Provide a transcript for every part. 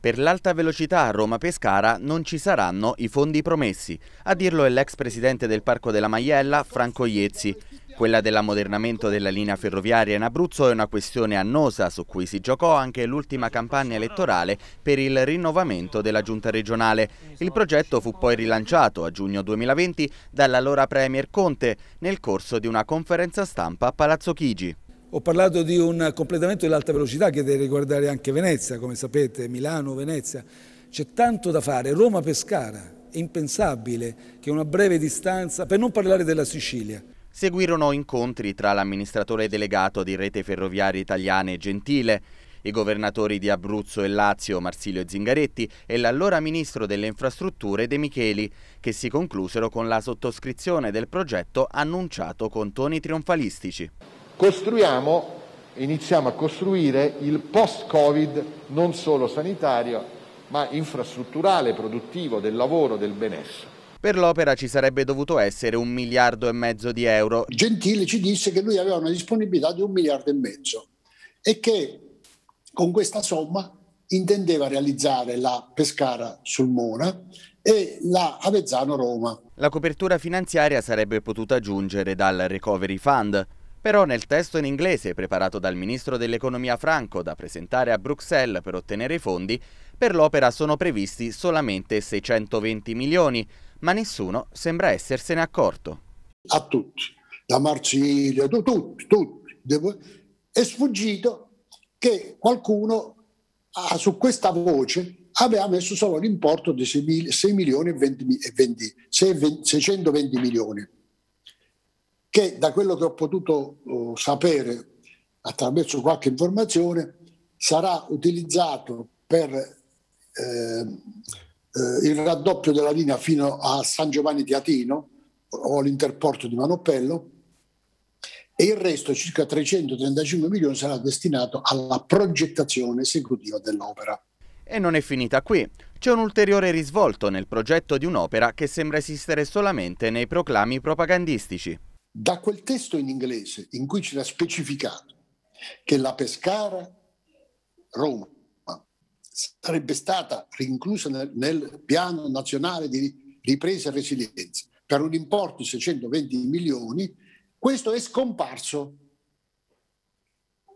Per l'alta velocità a Roma-Pescara non ci saranno i fondi promessi, a dirlo è l'ex presidente del Parco della Maiella, Franco Iezzi. Quella dell'ammodernamento della linea ferroviaria in Abruzzo è una questione annosa su cui si giocò anche l'ultima campagna elettorale per il rinnovamento della giunta regionale. Il progetto fu poi rilanciato a giugno 2020 dall'allora Premier Conte nel corso di una conferenza stampa a Palazzo Chigi. Ho parlato di un completamento dell'alta velocità che deve riguardare anche Venezia, come sapete, Milano, Venezia. C'è tanto da fare. Roma-Pescara, è impensabile che una breve distanza, per non parlare della Sicilia. Seguirono incontri tra l'amministratore delegato di Rete Ferroviaria Italiana e Gentile, i governatori di Abruzzo e Lazio Marsilio Zingaretti e l'allora ministro delle infrastrutture De Micheli, che si conclusero con la sottoscrizione del progetto annunciato con toni trionfalistici costruiamo, iniziamo a costruire il post-Covid non solo sanitario, ma infrastrutturale, produttivo, del lavoro, del benessere. Per l'opera ci sarebbe dovuto essere un miliardo e mezzo di euro. Gentile ci disse che lui aveva una disponibilità di un miliardo e mezzo e che con questa somma intendeva realizzare la Pescara sul Mona e la Avezzano Roma. La copertura finanziaria sarebbe potuta giungere dal Recovery Fund, però nel testo in inglese preparato dal ministro dell'economia Franco da presentare a Bruxelles per ottenere i fondi, per l'opera sono previsti solamente 620 milioni, ma nessuno sembra essersene accorto. A tutti, da Marsilio, tutti, tutti. È sfuggito che qualcuno ha, ah, su questa voce aveva messo solo l'importo di 6 milioni e 20, 20, 620 milioni che da quello che ho potuto uh, sapere attraverso qualche informazione sarà utilizzato per eh, eh, il raddoppio della linea fino a San Giovanni di Atino o all'interporto di Manopello e il resto, circa 335 milioni, sarà destinato alla progettazione esecutiva dell'opera. E non è finita qui. C'è un ulteriore risvolto nel progetto di un'opera che sembra esistere solamente nei proclami propagandistici. Da quel testo in inglese in cui c'era specificato che la Pescara Roma sarebbe stata rinclusa nel, nel piano nazionale di ripresa e resilienza per un importo di 620 milioni, questo è scomparso.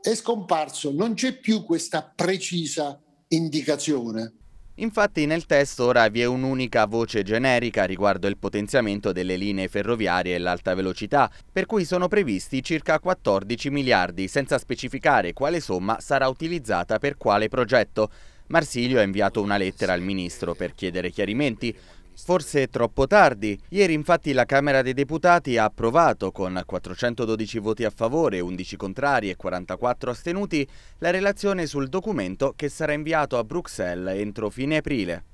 È scomparso, non c'è più questa precisa indicazione. Infatti nel testo ora vi è un'unica voce generica riguardo il potenziamento delle linee ferroviarie e l'alta velocità, per cui sono previsti circa 14 miliardi, senza specificare quale somma sarà utilizzata per quale progetto. Marsilio ha inviato una lettera al ministro per chiedere chiarimenti. Forse troppo tardi. Ieri infatti la Camera dei Deputati ha approvato con 412 voti a favore, 11 contrari e 44 astenuti la relazione sul documento che sarà inviato a Bruxelles entro fine aprile.